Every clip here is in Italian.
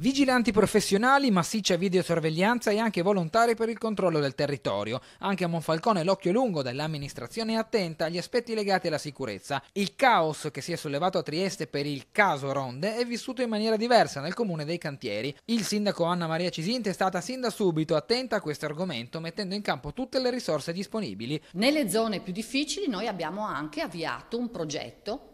Vigilanti professionali, massiccia videosorveglianza e anche volontari per il controllo del territorio. Anche a Monfalcone l'occhio lungo dell'amministrazione è attenta agli aspetti legati alla sicurezza. Il caos che si è sollevato a Trieste per il caso Ronde è vissuto in maniera diversa nel comune dei cantieri. Il sindaco Anna Maria Cisinte è stata sin da subito attenta a questo argomento mettendo in campo tutte le risorse disponibili. Nelle zone più difficili noi abbiamo anche avviato un progetto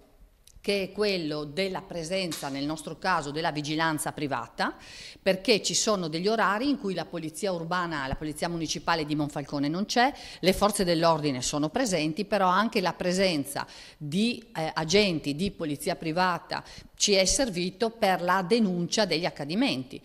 che è quello della presenza, nel nostro caso, della vigilanza privata, perché ci sono degli orari in cui la polizia urbana, la polizia municipale di Monfalcone non c'è, le forze dell'ordine sono presenti, però anche la presenza di eh, agenti di polizia privata ci è servito per la denuncia degli accadimenti.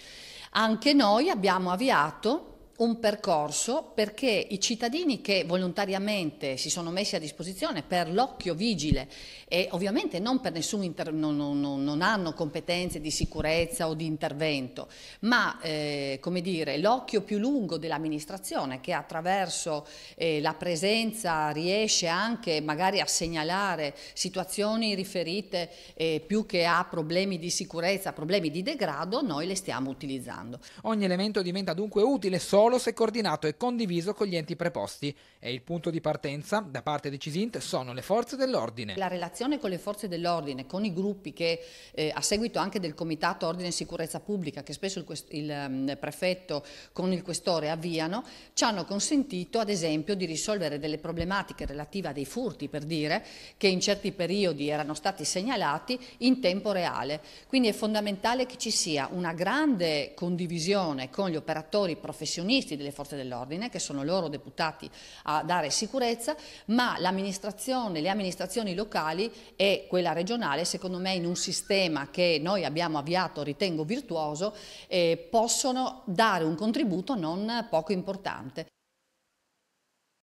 Anche noi abbiamo avviato un percorso perché i cittadini che volontariamente si sono messi a disposizione per l'occhio vigile e ovviamente non, inter- non, non, non hanno competenze di sicurezza o di intervento, ma eh, dire, l'occhio più lungo dell'amministrazione che attraverso eh, la presenza riesce anche magari a segnalare situazioni riferite eh, più che a problemi di sicurezza, problemi di degrado, noi le stiamo utilizzando. Ogni elemento diventa dunque utile solo ruolo se coordinato e condiviso con gli enti preposti e il punto di partenza da parte di Cisint sono le forze dell'ordine. La relazione con le forze dell'ordine, con i gruppi che eh, a seguito anche del Comitato Ordine e Sicurezza Pubblica che spesso il, il um, prefetto con il questore avviano, ci hanno consentito ad esempio di risolvere delle problematiche relative a dei furti per dire che in certi periodi erano stati segnalati in tempo reale. Quindi è fondamentale che ci sia una grande condivisione con gli operatori professionisti professionisti delle forze dell'ordine, che sono loro deputati a dare sicurezza, ma l'amministrazione, le amministrazioni locali e quella regionale, secondo me in un sistema che noi abbiamo avviato, ritengo virtuoso, eh, possono dare un contributo non poco importante.